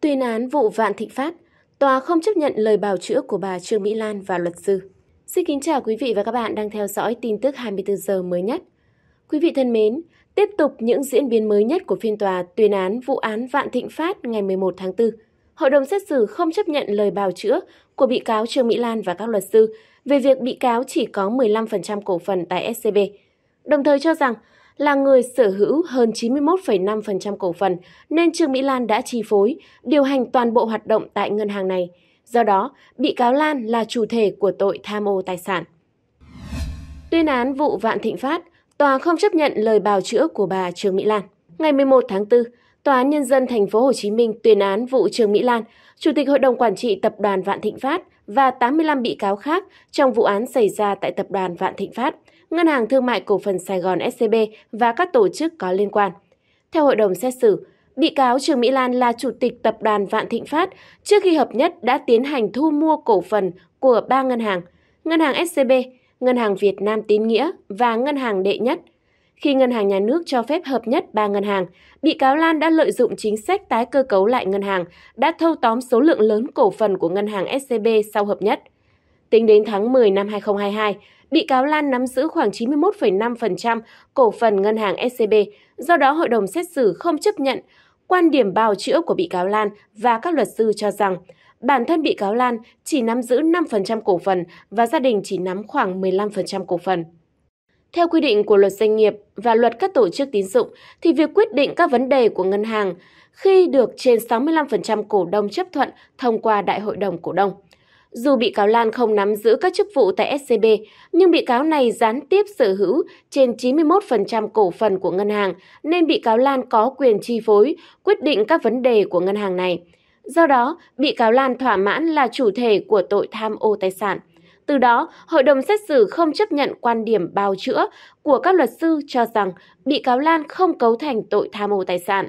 Tuyên án vụ Vạn Thịnh Phát, tòa không chấp nhận lời bào chữa của bà Trương Mỹ Lan và luật sư. Xin kính chào quý vị và các bạn đang theo dõi tin tức 24 giờ mới nhất. Quý vị thân mến, tiếp tục những diễn biến mới nhất của phiên tòa tuyên án vụ án Vạn Thịnh Phát ngày 11 tháng 4. Hội đồng xét xử không chấp nhận lời bào chữa của bị cáo Trương Mỹ Lan và các luật sư về việc bị cáo chỉ có 15% cổ phần tại SCB, đồng thời cho rằng là người sở hữu hơn 91,5% cổ phần nên Trương Mỹ Lan đã chi phối, điều hành toàn bộ hoạt động tại ngân hàng này. Do đó, bị cáo Lan là chủ thể của tội tham ô tài sản. Tuyên án vụ Vạn Thịnh Phát, tòa không chấp nhận lời bào chữa của bà Trương Mỹ Lan. Ngày 11 tháng 4, Tòa án nhân dân thành phố Hồ Chí Minh tuyên án vụ Trương Mỹ Lan, chủ tịch hội đồng quản trị tập đoàn Vạn Thịnh Phát và 85 bị cáo khác trong vụ án xảy ra tại tập đoàn Vạn Thịnh Phát Ngân hàng Thương mại Cổ phần Sài Gòn SCB và các tổ chức có liên quan. Theo hội đồng xét xử, bị cáo Trương Mỹ Lan là chủ tịch tập đoàn Vạn Thịnh Phát trước khi hợp nhất đã tiến hành thu mua cổ phần của ba ngân hàng, ngân hàng SCB, ngân hàng Việt Nam Tín Nghĩa và ngân hàng Đệ Nhất. Khi ngân hàng nhà nước cho phép hợp nhất ba ngân hàng, bị cáo Lan đã lợi dụng chính sách tái cơ cấu lại ngân hàng, đã thâu tóm số lượng lớn cổ phần của ngân hàng SCB sau hợp nhất. Tính đến tháng 10 năm 2022, bị cáo Lan nắm giữ khoảng 91,5% cổ phần ngân hàng SCB, do đó hội đồng xét xử không chấp nhận quan điểm bào chữa của bị cáo Lan và các luật sư cho rằng bản thân bị cáo Lan chỉ nắm giữ 5% cổ phần và gia đình chỉ nắm khoảng 15% cổ phần. Theo quy định của luật doanh nghiệp và luật các tổ chức tín dụng thì việc quyết định các vấn đề của ngân hàng khi được trên 65% cổ đông chấp thuận thông qua đại hội đồng cổ đông. Dù bị cáo Lan không nắm giữ các chức vụ tại SCB, nhưng bị cáo này gián tiếp sở hữu trên 91% cổ phần của ngân hàng, nên bị cáo Lan có quyền chi phối, quyết định các vấn đề của ngân hàng này. Do đó, bị cáo Lan thỏa mãn là chủ thể của tội tham ô tài sản. Từ đó, hội đồng xét xử không chấp nhận quan điểm bào chữa của các luật sư cho rằng bị cáo Lan không cấu thành tội tham ô tài sản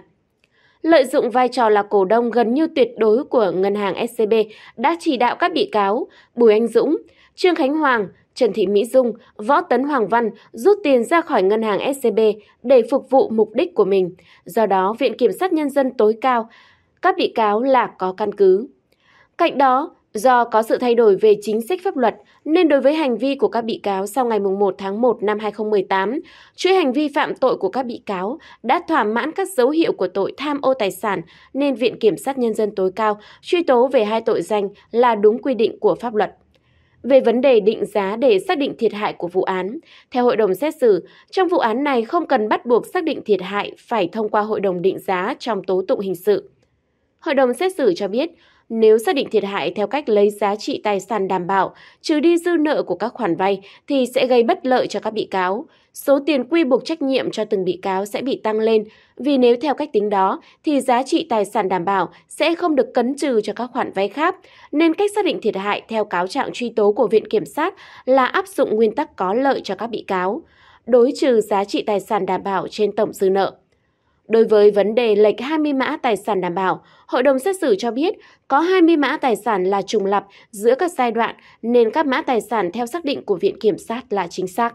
lợi dụng vai trò là cổ đông gần như tuyệt đối của ngân hàng SCB đã chỉ đạo các bị cáo Bùi Anh Dũng, Trương Khánh Hoàng, Trần Thị Mỹ Dung, Võ Tấn Hoàng Văn rút tiền ra khỏi ngân hàng SCB để phục vụ mục đích của mình. Do đó, Viện Kiểm sát Nhân dân tối cao, các bị cáo là có căn cứ. Cạnh đó, Do có sự thay đổi về chính sách pháp luật nên đối với hành vi của các bị cáo sau ngày 1 tháng 1 năm 2018, chuỗi hành vi phạm tội của các bị cáo đã thỏa mãn các dấu hiệu của tội tham ô tài sản nên Viện Kiểm sát Nhân dân tối cao truy tố về hai tội danh là đúng quy định của pháp luật. Về vấn đề định giá để xác định thiệt hại của vụ án, theo hội đồng xét xử, trong vụ án này không cần bắt buộc xác định thiệt hại phải thông qua hội đồng định giá trong tố tụng hình sự. Hội đồng xét xử cho biết, nếu xác định thiệt hại theo cách lấy giá trị tài sản đảm bảo, trừ đi dư nợ của các khoản vay thì sẽ gây bất lợi cho các bị cáo. Số tiền quy buộc trách nhiệm cho từng bị cáo sẽ bị tăng lên, vì nếu theo cách tính đó thì giá trị tài sản đảm bảo sẽ không được cấn trừ cho các khoản vay khác, nên cách xác định thiệt hại theo cáo trạng truy tố của Viện Kiểm sát là áp dụng nguyên tắc có lợi cho các bị cáo, đối trừ giá trị tài sản đảm bảo trên tổng dư nợ. Đối với vấn đề lệch 20 mã tài sản đảm bảo, hội đồng xét xử cho biết có 20 mã tài sản là trùng lập giữa các giai đoạn nên các mã tài sản theo xác định của Viện Kiểm sát là chính xác.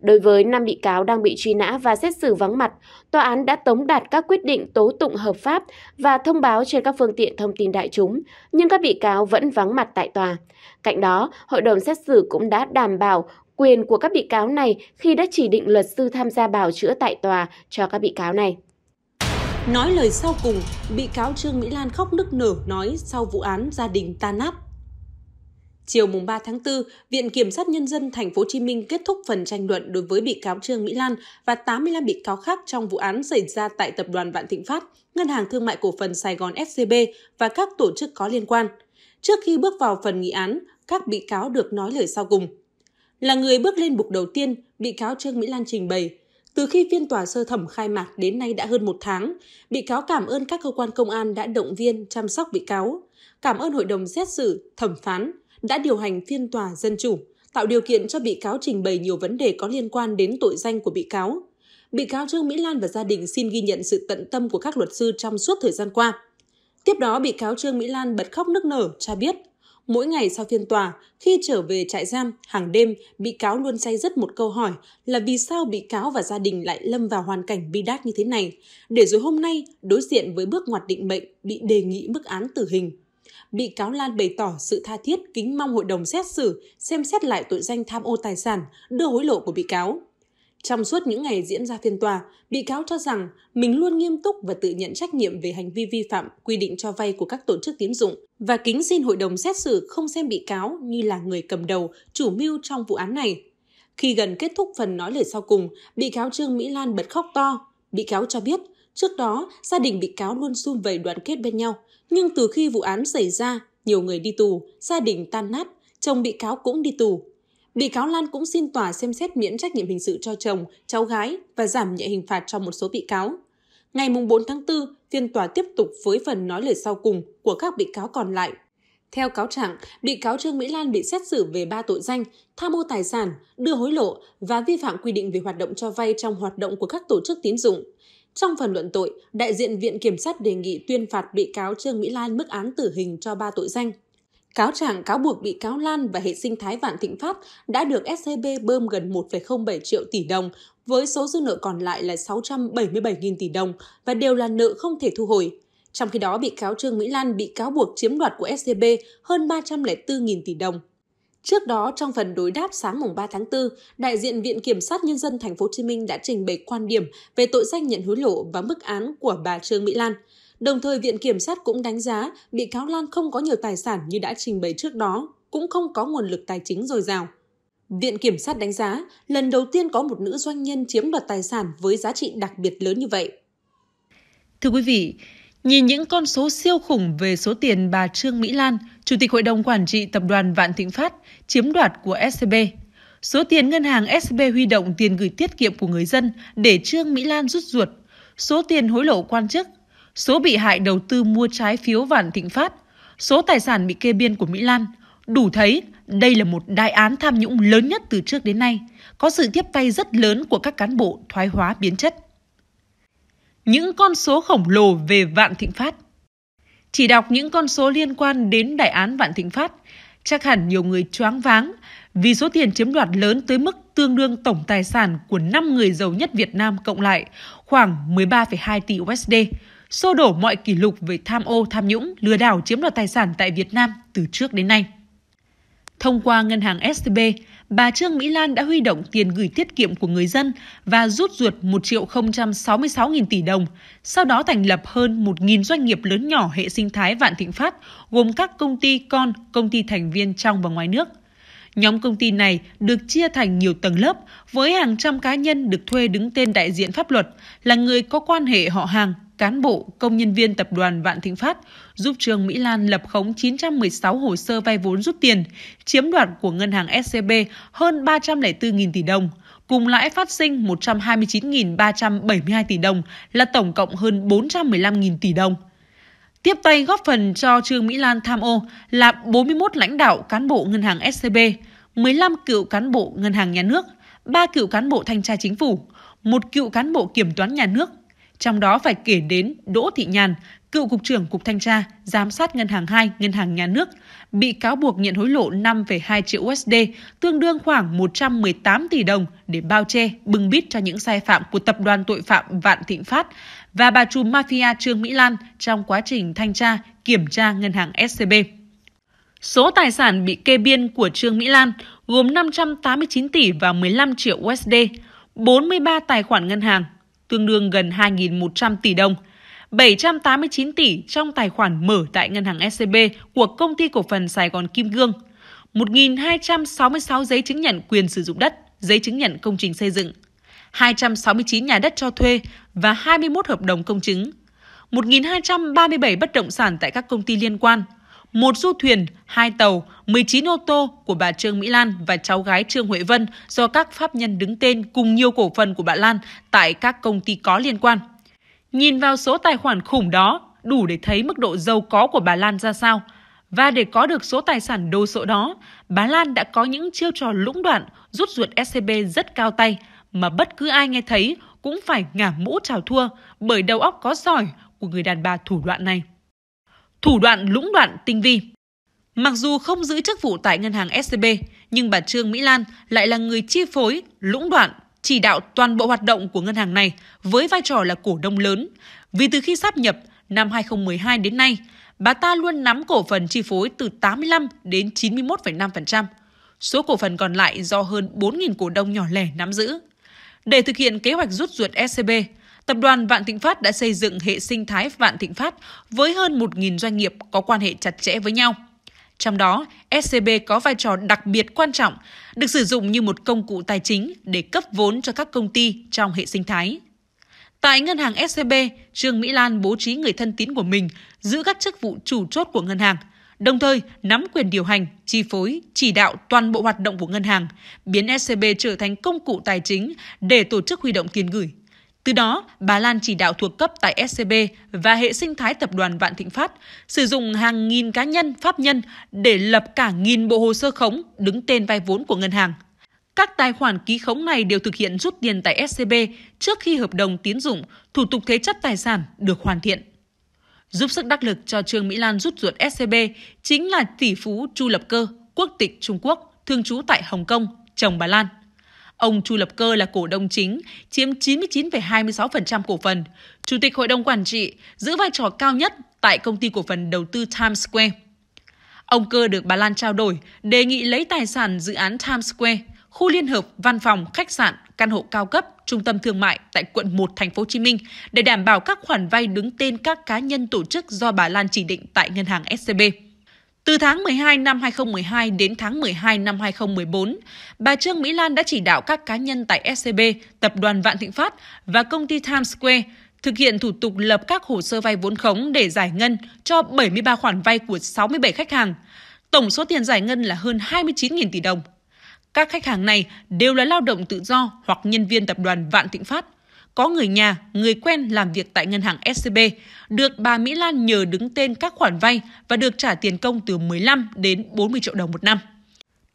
Đối với 5 bị cáo đang bị truy nã và xét xử vắng mặt, tòa án đã tống đạt các quyết định tố tụng hợp pháp và thông báo trên các phương tiện thông tin đại chúng, nhưng các bị cáo vẫn vắng mặt tại tòa. Cạnh đó, hội đồng xét xử cũng đã đảm bảo quyền của các bị cáo này khi đã chỉ định luật sư tham gia bào chữa tại tòa cho các bị cáo này. Nói lời sau cùng, bị cáo Trương Mỹ Lan khóc nức nở nói sau vụ án gia đình tan nát. Chiều mùng 3 tháng 4, Viện Kiểm sát Nhân dân Thành phố Hồ Chí Minh kết thúc phần tranh luận đối với bị cáo Trương Mỹ Lan và 85 bị cáo khác trong vụ án xảy ra tại Tập đoàn Vạn Thịnh Phát, Ngân hàng Thương mại Cổ phần Sài Gòn SCB và các tổ chức có liên quan. Trước khi bước vào phần nghị án, các bị cáo được nói lời sau cùng. Là người bước lên bục đầu tiên, bị cáo Trương Mỹ Lan trình bày, từ khi phiên tòa sơ thẩm khai mạc đến nay đã hơn một tháng, bị cáo cảm ơn các cơ quan công an đã động viên chăm sóc bị cáo, cảm ơn hội đồng xét xử, thẩm phán đã điều hành phiên tòa dân chủ, tạo điều kiện cho bị cáo trình bày nhiều vấn đề có liên quan đến tội danh của bị cáo. Bị cáo Trương Mỹ Lan và gia đình xin ghi nhận sự tận tâm của các luật sư trong suốt thời gian qua. Tiếp đó, bị cáo Trương Mỹ Lan bật khóc nức nở, cho biết – Mỗi ngày sau phiên tòa, khi trở về trại giam, hàng đêm, bị cáo luôn say dứt một câu hỏi là vì sao bị cáo và gia đình lại lâm vào hoàn cảnh bi đát như thế này, để rồi hôm nay đối diện với bước ngoặt định mệnh bị đề nghị mức án tử hình. Bị cáo Lan bày tỏ sự tha thiết kính mong hội đồng xét xử xem xét lại tội danh tham ô tài sản, đưa hối lộ của bị cáo. Trong suốt những ngày diễn ra phiên tòa, bị cáo cho rằng mình luôn nghiêm túc và tự nhận trách nhiệm về hành vi vi phạm quy định cho vay của các tổ chức tiến dụng và kính xin hội đồng xét xử không xem bị cáo như là người cầm đầu, chủ mưu trong vụ án này. Khi gần kết thúc phần nói lời sau cùng, bị cáo Trương Mỹ Lan bật khóc to. Bị cáo cho biết, trước đó gia đình bị cáo luôn sum vầy đoàn kết bên nhau, nhưng từ khi vụ án xảy ra, nhiều người đi tù, gia đình tan nát, chồng bị cáo cũng đi tù, Bị cáo Lan cũng xin tòa xem xét miễn trách nhiệm hình sự cho chồng, cháu gái và giảm nhẹ hình phạt cho một số bị cáo. Ngày 4 tháng 4, phiên tòa tiếp tục với phần nói lời sau cùng của các bị cáo còn lại. Theo cáo trạng, bị cáo Trương Mỹ Lan bị xét xử về ba tội danh tham ô tài sản, đưa hối lộ và vi phạm quy định về hoạt động cho vay trong hoạt động của các tổ chức tín dụng. Trong phần luận tội, đại diện Viện Kiểm sát đề nghị tuyên phạt bị cáo Trương Mỹ Lan mức án tử hình cho ba tội danh. Cáo trạng cáo buộc bị cáo Lan và hệ sinh thái Vạn Thịnh Phát đã được SCB bơm gần 1,07 triệu tỷ đồng, với số dư nợ còn lại là 677.000 tỷ đồng và đều là nợ không thể thu hồi. Trong khi đó, bị cáo Trương Mỹ Lan bị cáo buộc chiếm đoạt của SCB hơn 304.000 tỷ đồng. Trước đó, trong phần đối đáp sáng mùng 3 tháng 4, đại diện Viện Kiểm sát Nhân dân Thành phố Hồ Chí Minh đã trình bày quan điểm về tội danh nhận hối lộ và mức án của bà Trương Mỹ Lan – Đồng thời, Viện Kiểm sát cũng đánh giá bị cáo Lan không có nhiều tài sản như đã trình bày trước đó, cũng không có nguồn lực tài chính dồi dào. Viện Kiểm sát đánh giá lần đầu tiên có một nữ doanh nhân chiếm đoạt tài sản với giá trị đặc biệt lớn như vậy. Thưa quý vị, nhìn những con số siêu khủng về số tiền bà Trương Mỹ Lan, Chủ tịch Hội đồng Quản trị Tập đoàn Vạn Thịnh Phát, chiếm đoạt của SCB, số tiền ngân hàng SCB huy động tiền gửi tiết kiệm của người dân để Trương Mỹ Lan rút ruột, số tiền hối lộ quan chức, số bị hại đầu tư mua trái phiếu Vạn Thịnh Phát, số tài sản bị kê biên của Mỹ Lan, đủ thấy đây là một đại án tham nhũng lớn nhất từ trước đến nay, có sự tiếp tay rất lớn của các cán bộ thoái hóa biến chất. Những con số khổng lồ về Vạn Thịnh Phát Chỉ đọc những con số liên quan đến đại án Vạn Thịnh Phát, chắc hẳn nhiều người choáng váng vì số tiền chiếm đoạt lớn tới mức tương đương tổng tài sản của 5 người giàu nhất Việt Nam cộng lại khoảng 13,2 tỷ USD, xô đổ mọi kỷ lục về tham ô, tham nhũng, lừa đảo chiếm đoạt tài sản tại Việt Nam từ trước đến nay. Thông qua ngân hàng STB, bà Trương Mỹ Lan đã huy động tiền gửi tiết kiệm của người dân và rút ruột 1 triệu 066 nghìn tỷ đồng, sau đó thành lập hơn 1.000 doanh nghiệp lớn nhỏ hệ sinh thái Vạn Thịnh Phát, gồm các công ty con, công ty thành viên trong và ngoài nước. Nhóm công ty này được chia thành nhiều tầng lớp với hàng trăm cá nhân được thuê đứng tên đại diện pháp luật là người có quan hệ họ hàng cán bộ, công nhân viên tập đoàn Vạn Thịnh Phát, giúp Trương Mỹ Lan lập khống 916 hồ sơ vay vốn rút tiền, chiếm đoạt của ngân hàng SCB hơn 304.000 tỷ đồng, cùng lãi phát sinh 129.372 tỷ đồng là tổng cộng hơn 415.000 tỷ đồng. Tiếp tay góp phần cho Trương Mỹ Lan tham ô là 41 lãnh đạo cán bộ ngân hàng SCB, 15 cựu cán bộ ngân hàng nhà nước, 3 cựu cán bộ thanh tra chính phủ, một cựu cán bộ kiểm toán nhà nước trong đó phải kể đến Đỗ Thị Nhàn, cựu cục trưởng cục thanh tra, giám sát ngân hàng 2, ngân hàng nhà nước, bị cáo buộc nhận hối lộ 5,2 triệu USD, tương đương khoảng 118 tỷ đồng để bao che, bưng bít cho những sai phạm của tập đoàn tội phạm Vạn Thịnh Phát và bà trùm mafia Trương Mỹ Lan trong quá trình thanh tra, kiểm tra ngân hàng SCB. Số tài sản bị kê biên của Trương Mỹ Lan gồm 589 tỷ và 15 triệu USD, 43 tài khoản ngân hàng, tương đương gần 2.100 tỷ đồng, 789 tỷ trong tài khoản mở tại ngân hàng SCB e của công ty cổ phần Sài Gòn Kim Gương, 1.266 giấy chứng nhận quyền sử dụng đất, giấy chứng nhận công trình xây dựng, 269 nhà đất cho thuê và 21 hợp đồng công chứng, 1.237 bất động sản tại các công ty liên quan – một du thuyền, hai tàu, 19 ô tô của bà Trương Mỹ Lan và cháu gái Trương Huệ Vân do các pháp nhân đứng tên cùng nhiều cổ phần của bà Lan tại các công ty có liên quan. Nhìn vào số tài khoản khủng đó, đủ để thấy mức độ giàu có của bà Lan ra sao. Và để có được số tài sản đồ sộ đó, bà Lan đã có những chiêu trò lũng đoạn rút ruột SCB rất cao tay mà bất cứ ai nghe thấy cũng phải ngả mũ chào thua bởi đầu óc có giỏi của người đàn bà thủ đoạn này thủ đoạn lũng đoạn tinh vi. Mặc dù không giữ chức vụ tại ngân hàng SCB, nhưng bà Trương Mỹ Lan lại là người chi phối, lũng đoạn, chỉ đạo toàn bộ hoạt động của ngân hàng này với vai trò là cổ đông lớn. Vì từ khi sáp nhập năm 2012 đến nay, bà ta luôn nắm cổ phần chi phối từ 85 đến 91,5%. Số cổ phần còn lại do hơn 4.000 cổ đông nhỏ lẻ nắm giữ. Để thực hiện kế hoạch rút ruột SCB, Tập đoàn Vạn Thịnh Phát đã xây dựng hệ sinh thái Vạn Thịnh Phát với hơn 1.000 doanh nghiệp có quan hệ chặt chẽ với nhau. Trong đó, SCB có vai trò đặc biệt quan trọng, được sử dụng như một công cụ tài chính để cấp vốn cho các công ty trong hệ sinh thái. Tại ngân hàng SCB, Trương Mỹ Lan bố trí người thân tín của mình giữ các chức vụ chủ chốt của ngân hàng, đồng thời nắm quyền điều hành, chi phối, chỉ đạo toàn bộ hoạt động của ngân hàng, biến SCB trở thành công cụ tài chính để tổ chức huy động tiền gửi từ đó, bà Lan chỉ đạo thuộc cấp tại SCB và hệ sinh thái tập đoàn Vạn Thịnh Phát sử dụng hàng nghìn cá nhân, pháp nhân để lập cả nghìn bộ hồ sơ khống đứng tên vay vốn của ngân hàng. Các tài khoản ký khống này đều thực hiện rút tiền tại SCB trước khi hợp đồng tín dụng, thủ tục thế chấp tài sản được hoàn thiện. Giúp sức đắc lực cho Trương Mỹ Lan rút ruột SCB chính là tỷ phú Chu Lập Cơ, quốc tịch Trung Quốc, thường trú tại Hồng Kông, chồng bà Lan. Ông Chu Lập Cơ là cổ đông chính, chiếm 99,26% cổ phần, chủ tịch hội đồng quản trị, giữ vai trò cao nhất tại công ty cổ phần đầu tư Times Square. Ông Cơ được bà Lan trao đổi, đề nghị lấy tài sản dự án Times Square, khu liên hợp, văn phòng, khách sạn, căn hộ cao cấp, trung tâm thương mại tại quận 1 thành phố Hồ Chí Minh để đảm bảo các khoản vay đứng tên các cá nhân tổ chức do bà Lan chỉ định tại ngân hàng SCB. Từ tháng 12 năm 2012 đến tháng 12 năm 2014, bà Trương Mỹ Lan đã chỉ đạo các cá nhân tại SCB, Tập đoàn Vạn Thịnh Phát và công ty Times Square thực hiện thủ tục lập các hồ sơ vay vốn khống để giải ngân cho 73 khoản vay của 67 khách hàng. Tổng số tiền giải ngân là hơn 29.000 tỷ đồng. Các khách hàng này đều là lao động tự do hoặc nhân viên tập đoàn Vạn Thịnh Phát – có người nhà, người quen làm việc tại ngân hàng SCB, được bà Mỹ Lan nhờ đứng tên các khoản vay và được trả tiền công từ 15 đến 40 triệu đồng một năm.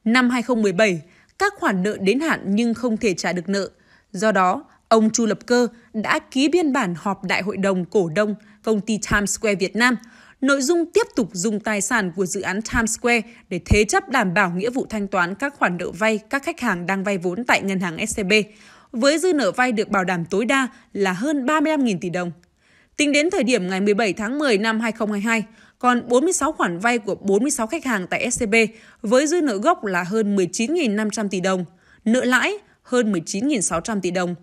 Năm 2017, các khoản nợ đến hạn nhưng không thể trả được nợ. Do đó, ông Chu Lập Cơ đã ký biên bản họp Đại hội đồng cổ đông công ty Times Square Việt Nam, nội dung tiếp tục dùng tài sản của dự án Times Square để thế chấp đảm bảo nghĩa vụ thanh toán các khoản nợ vay các khách hàng đang vay vốn tại ngân hàng SCB, với dư nợ vay được bảo đảm tối đa là hơn 35.000 tỷ đồng. Tính đến thời điểm ngày 17 tháng 10 năm 2022, còn 46 khoản vay của 46 khách hàng tại SCB với dư nợ gốc là hơn 19.500 tỷ đồng, nợ lãi hơn 19.600 tỷ đồng.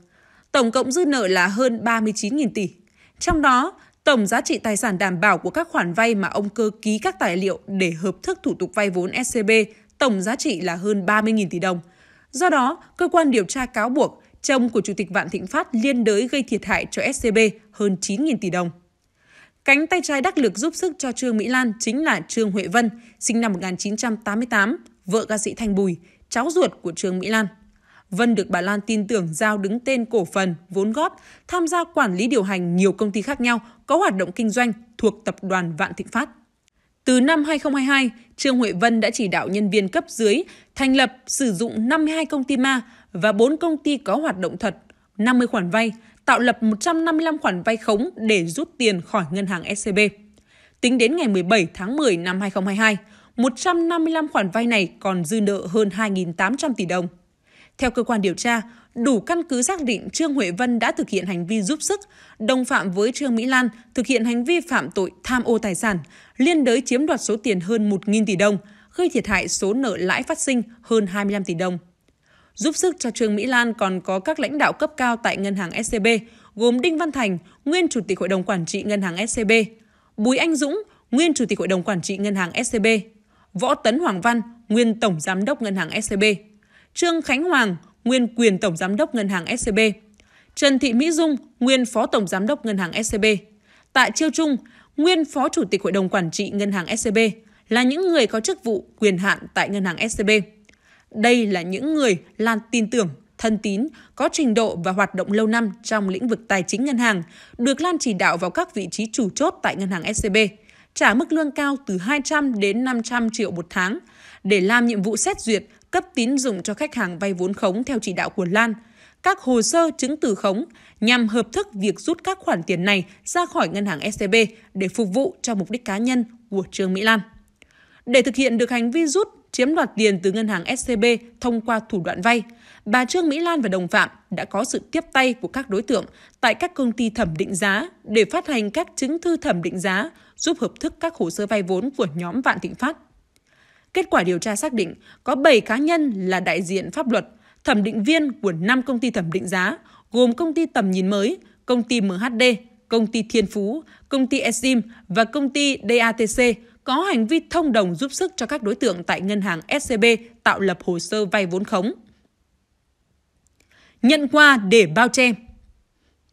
Tổng cộng dư nợ là hơn 39.000 tỷ. Trong đó, tổng giá trị tài sản đảm bảo của các khoản vay mà ông Cơ ký các tài liệu để hợp thức thủ tục vay vốn SCB tổng giá trị là hơn 30.000 tỷ đồng. Do đó, cơ quan điều tra cáo buộc chồng của Chủ tịch Vạn Thịnh Phát liên đới gây thiệt hại cho SCB hơn 9.000 tỷ đồng. Cánh tay trái đắc lực giúp sức cho Trương Mỹ Lan chính là Trương Huệ Vân, sinh năm 1988, vợ ca sĩ Thanh Bùi, cháu ruột của Trương Mỹ Lan. Vân được bà Lan tin tưởng giao đứng tên cổ phần, vốn góp, tham gia quản lý điều hành nhiều công ty khác nhau có hoạt động kinh doanh thuộc tập đoàn Vạn Thịnh Phát. Từ năm 2022, Trương Huệ Vân đã chỉ đạo nhân viên cấp dưới thành lập sử dụng 52 công ty ma và 4 công ty có hoạt động thật, 50 khoản vay, tạo lập 155 khoản vay khống để rút tiền khỏi ngân hàng SCB. E Tính đến ngày 17 tháng 10 năm 2022, 155 khoản vay này còn dư nợ hơn 2.800 tỷ đồng. Theo cơ quan điều tra, đủ căn cứ xác định Trương Huệ Vân đã thực hiện hành vi giúp sức, đồng phạm với Trương Mỹ Lan thực hiện hành vi phạm tội tham ô tài sản, liên đới chiếm đoạt số tiền hơn 1.000 tỷ đồng, gây thiệt hại số nợ lãi phát sinh hơn 25 tỷ đồng. Giúp sức cho Trương Mỹ Lan còn có các lãnh đạo cấp cao tại ngân hàng SCB, gồm Đinh Văn Thành, nguyên chủ tịch hội đồng quản trị ngân hàng SCB, Bùi Anh Dũng, nguyên chủ tịch hội đồng quản trị ngân hàng SCB, Võ Tấn Hoàng Văn, nguyên tổng giám đốc ngân hàng SCB, Trương Khánh Hoàng, nguyên quyền tổng giám đốc ngân hàng SCB, Trần Thị Mỹ Dung, nguyên phó tổng giám đốc ngân hàng SCB, Tạ Chiêu Trung, nguyên phó chủ tịch hội đồng quản trị ngân hàng SCB là những người có chức vụ quyền hạn tại ngân hàng SCB. Đây là những người Lan tin tưởng, thân tín, có trình độ và hoạt động lâu năm trong lĩnh vực tài chính ngân hàng, được Lan chỉ đạo vào các vị trí chủ chốt tại ngân hàng SCB, trả mức lương cao từ 200 đến 500 triệu một tháng để làm nhiệm vụ xét duyệt, cấp tín dụng cho khách hàng vay vốn khống theo chỉ đạo của Lan, các hồ sơ chứng từ khống nhằm hợp thức việc rút các khoản tiền này ra khỏi ngân hàng SCB để phục vụ cho mục đích cá nhân của Trương Mỹ Lan. Để thực hiện được hành vi rút chiếm đoạt tiền từ ngân hàng SCB thông qua thủ đoạn vay, bà Trương Mỹ Lan và đồng phạm đã có sự tiếp tay của các đối tượng tại các công ty thẩm định giá để phát hành các chứng thư thẩm định giá giúp hợp thức các hồ sơ vay vốn của nhóm Vạn Thịnh Phát. Kết quả điều tra xác định có 7 cá nhân là đại diện pháp luật, thẩm định viên của 5 công ty thẩm định giá, gồm công ty Tầm Nhìn Mới, công ty MHD, công ty Thiên Phú, công ty Esim và công ty DATC có hành vi thông đồng giúp sức cho các đối tượng tại ngân hàng SCB tạo lập hồ sơ vay vốn khống. Nhận qua để bao che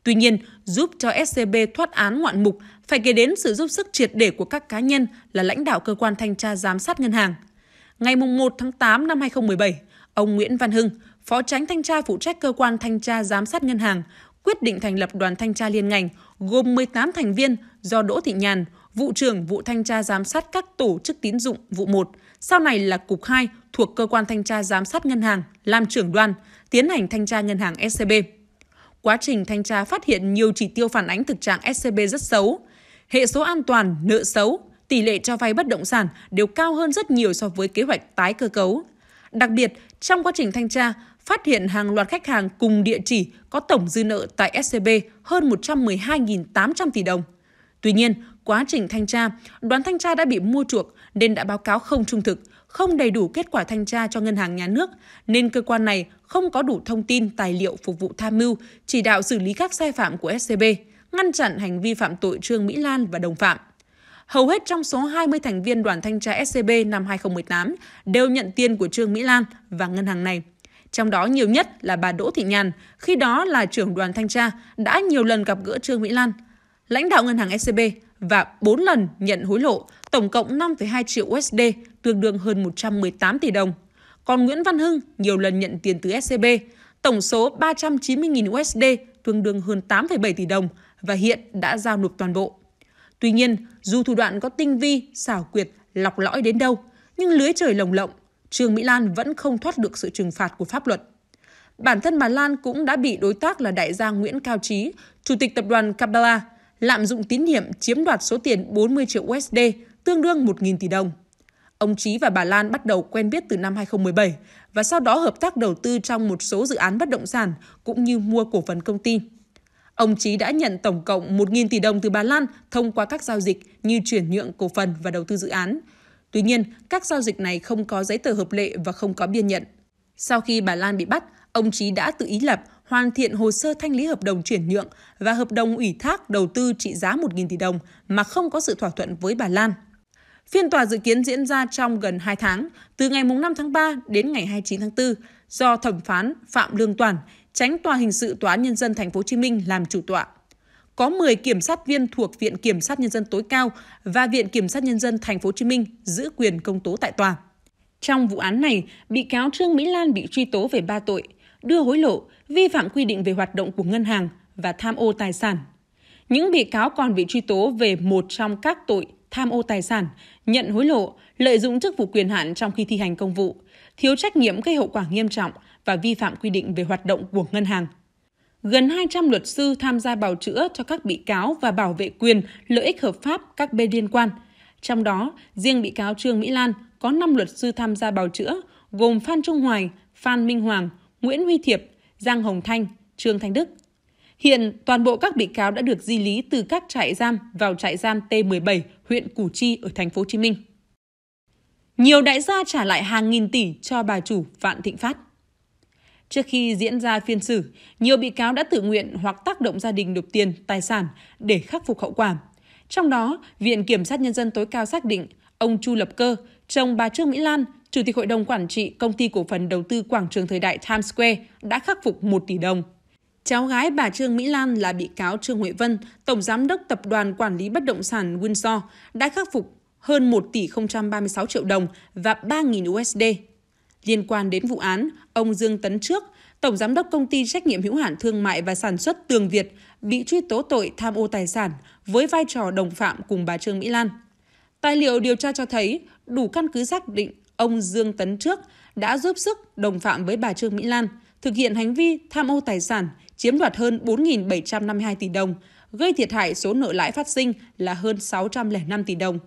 Tuy nhiên, giúp cho SCB thoát án ngoạn mục phải kể đến sự giúp sức triệt để của các cá nhân là lãnh đạo cơ quan thanh tra giám sát ngân hàng. Ngày 1 tháng 8 năm 2017, ông Nguyễn Văn Hưng, Phó tránh thanh tra phụ trách cơ quan thanh tra giám sát ngân hàng, quyết định thành lập đoàn thanh tra liên ngành gồm 18 thành viên do Đỗ Thị Nhàn, vụ trưởng vụ thanh tra giám sát các tổ chức tín dụng vụ 1, sau này là cục 2 thuộc cơ quan thanh tra giám sát ngân hàng, làm trưởng đoàn, tiến hành thanh tra ngân hàng SCB. Quá trình thanh tra phát hiện nhiều chỉ tiêu phản ánh thực trạng SCB rất xấu, hệ số an toàn, nợ xấu, tỷ lệ cho vay bất động sản đều cao hơn rất nhiều so với kế hoạch tái cơ cấu. Đặc biệt, trong quá trình thanh tra, phát hiện hàng loạt khách hàng cùng địa chỉ có tổng dư nợ tại SCB hơn 112.800 tỷ đồng. Tuy nhiên, quá trình thanh tra, đoàn thanh tra đã bị mua chuộc nên đã báo cáo không trung thực, không đầy đủ kết quả thanh tra cho ngân hàng nhà nước, nên cơ quan này không có đủ thông tin, tài liệu phục vụ tham mưu, chỉ đạo xử lý các sai phạm của SCB, ngăn chặn hành vi phạm tội Trương Mỹ Lan và đồng phạm. Hầu hết trong số 20 thành viên đoàn thanh tra SCB năm 2018 đều nhận tiền của Trương Mỹ Lan và ngân hàng này. Trong đó nhiều nhất là bà Đỗ Thị Nhàn, khi đó là trưởng đoàn thanh tra, đã nhiều lần gặp gỡ Trương Mỹ Lan. Lãnh đạo ngân hàng SCB và 4 lần nhận hối lộ, tổng cộng 5,2 triệu USD, tương đương hơn 118 tỷ đồng. Còn Nguyễn Văn Hưng nhiều lần nhận tiền từ SCB, tổng số 390.000 USD, tương đương hơn 8,7 tỷ đồng và hiện đã giao nộp toàn bộ. Tuy nhiên, dù thủ đoạn có tinh vi, xảo quyệt, lọc lõi đến đâu, nhưng lưới trời lồng lộng, Trương Mỹ Lan vẫn không thoát được sự trừng phạt của pháp luật. Bản thân bà Lan cũng đã bị đối tác là đại gia Nguyễn Cao Trí, chủ tịch tập đoàn Capella, lạm dụng tín nhiệm chiếm đoạt số tiền 40 triệu USD, tương đương 1.000 tỷ đồng. Ông Trí và bà Lan bắt đầu quen biết từ năm 2017 và sau đó hợp tác đầu tư trong một số dự án bất động sản cũng như mua cổ phần công ty. Ông Trí đã nhận tổng cộng 1.000 tỷ đồng từ bà Lan thông qua các giao dịch như chuyển nhượng cổ phần và đầu tư dự án. Tuy nhiên, các giao dịch này không có giấy tờ hợp lệ và không có biên nhận. Sau khi bà Lan bị bắt, ông Trí đã tự ý lập hoàn thiện hồ sơ thanh lý hợp đồng chuyển nhượng và hợp đồng ủy thác đầu tư trị giá 1.000 tỷ đồng mà không có sự thỏa thuận với bà Lan. Phiên tòa dự kiến diễn ra trong gần 2 tháng, từ ngày 5 tháng 3 đến ngày 29 tháng 4, do thẩm phán Phạm Lương Toàn, tránh tòa hình sự Tòa án nhân dân thành phố Hồ Chí Minh làm chủ tọa. Có 10 kiểm sát viên thuộc Viện Kiểm sát nhân dân tối cao và Viện Kiểm sát nhân dân thành phố Hồ Chí Minh giữ quyền công tố tại tòa. Trong vụ án này, bị cáo Trương Mỹ Lan bị truy tố về 3 tội: đưa hối lộ, vi phạm quy định về hoạt động của ngân hàng và tham ô tài sản. Những bị cáo còn bị truy tố về một trong các tội tham ô tài sản, nhận hối lộ, lợi dụng chức vụ quyền hạn trong khi thi hành công vụ, thiếu trách nhiệm gây hậu quả nghiêm trọng và vi phạm quy định về hoạt động của ngân hàng. Gần 200 luật sư tham gia bào chữa cho các bị cáo và bảo vệ quyền, lợi ích hợp pháp các bên liên quan. Trong đó, riêng bị cáo Trương Mỹ Lan có 5 luật sư tham gia bào chữa, gồm Phan Trung Hoài, Phan Minh Hoàng, Nguyễn Huy Thiệp, Giang Hồng Thanh, Trương Thanh Đức. Hiện toàn bộ các bị cáo đã được di lý từ các trại giam vào trại giam T17, huyện Củ Chi ở thành phố Hồ Chí Minh. Nhiều đại gia trả lại hàng nghìn tỷ cho bà chủ Vạn Thịnh Phát. Trước khi diễn ra phiên xử, nhiều bị cáo đã tự nguyện hoặc tác động gia đình nộp tiền, tài sản để khắc phục hậu quả. Trong đó, Viện Kiểm sát Nhân dân tối cao xác định ông Chu Lập Cơ, chồng bà Trương Mỹ Lan Chủ tịch Hội đồng Quản trị Công ty Cổ phần Đầu tư Quảng trường Thời đại Times Square đã khắc phục 1 tỷ đồng. Cháu gái bà Trương Mỹ Lan là bị cáo Trương Huệ Vân, Tổng Giám đốc Tập đoàn Quản lý Bất động sản Windsor, đã khắc phục hơn 1 tỷ 036 triệu đồng và 3.000 USD. Liên quan đến vụ án, ông Dương Tấn Trước, Tổng Giám đốc Công ty Trách nhiệm hữu hạn Thương mại và Sản xuất Tường Việt bị truy tố tội tham ô tài sản với vai trò đồng phạm cùng bà Trương Mỹ Lan. Tài liệu điều tra cho thấy đủ căn cứ xác định ông Dương Tấn Trước đã giúp sức đồng phạm với bà Trương Mỹ Lan thực hiện hành vi tham ô tài sản, chiếm đoạt hơn 4.752 tỷ đồng, gây thiệt hại số nợ lãi phát sinh là hơn 605 tỷ đồng.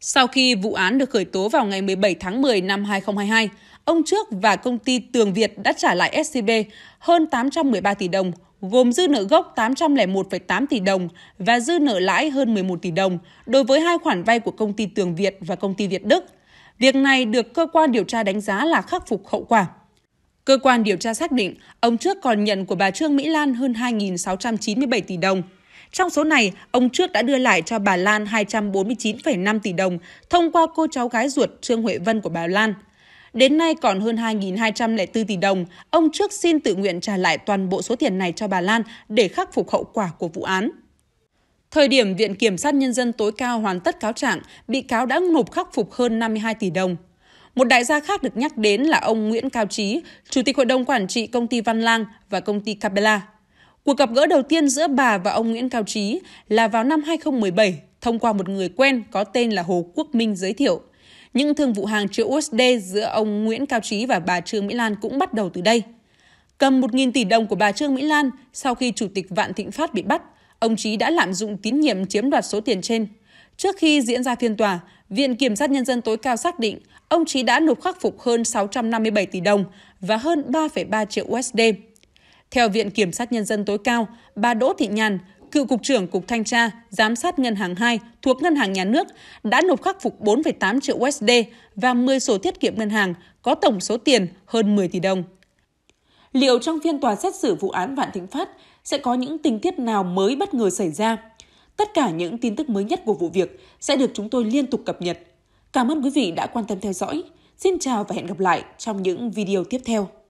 Sau khi vụ án được khởi tố vào ngày 17 tháng 10 năm 2022, ông Trước và công ty Tường Việt đã trả lại SCB hơn 813 tỷ đồng, gồm dư nợ gốc 801,8 tỷ đồng và dư nợ lãi hơn 11 tỷ đồng đối với hai khoản vay của công ty Tường Việt và công ty Việt Đức Việc này được cơ quan điều tra đánh giá là khắc phục hậu quả. Cơ quan điều tra xác định, ông trước còn nhận của bà Trương Mỹ Lan hơn 2.697 tỷ đồng. Trong số này, ông trước đã đưa lại cho bà Lan 249,5 tỷ đồng thông qua cô cháu gái ruột Trương Huệ Vân của bà Lan. Đến nay còn hơn 2.204 tỷ đồng, ông trước xin tự nguyện trả lại toàn bộ số tiền này cho bà Lan để khắc phục hậu quả của vụ án. Thời điểm Viện Kiểm sát Nhân dân tối cao hoàn tất cáo trạng, bị cáo đã nộp khắc phục hơn 52 tỷ đồng. Một đại gia khác được nhắc đến là ông Nguyễn Cao Trí, Chủ tịch Hội đồng Quản trị Công ty Văn Lang và Công ty Capella. Cuộc gặp gỡ đầu tiên giữa bà và ông Nguyễn Cao Trí là vào năm 2017 thông qua một người quen có tên là Hồ Quốc Minh giới thiệu. Những thương vụ hàng triệu USD giữa ông Nguyễn Cao Trí và bà Trương Mỹ Lan cũng bắt đầu từ đây. Cầm 1.000 tỷ đồng của bà Trương Mỹ Lan sau khi Chủ tịch Vạn Thịnh Phát bị bắt – ông Trí đã lạm dụng tín nhiệm chiếm đoạt số tiền trên. Trước khi diễn ra phiên tòa, Viện Kiểm sát Nhân dân tối cao xác định ông Trí đã nộp khắc phục hơn 657 tỷ đồng và hơn 3,3 triệu USD. Theo Viện Kiểm sát Nhân dân tối cao, bà Đỗ Thị Nhàn, cựu Cục trưởng Cục Thanh tra, Giám sát Ngân hàng 2 thuộc Ngân hàng Nhà nước đã nộp khắc phục 4,8 triệu USD và 10 sổ tiết kiệm ngân hàng có tổng số tiền hơn 10 tỷ đồng. Liệu trong phiên tòa xét xử vụ án Vạn Thịnh Phát, sẽ có những tình tiết nào mới bất ngờ xảy ra. Tất cả những tin tức mới nhất của vụ việc sẽ được chúng tôi liên tục cập nhật. Cảm ơn quý vị đã quan tâm theo dõi. Xin chào và hẹn gặp lại trong những video tiếp theo.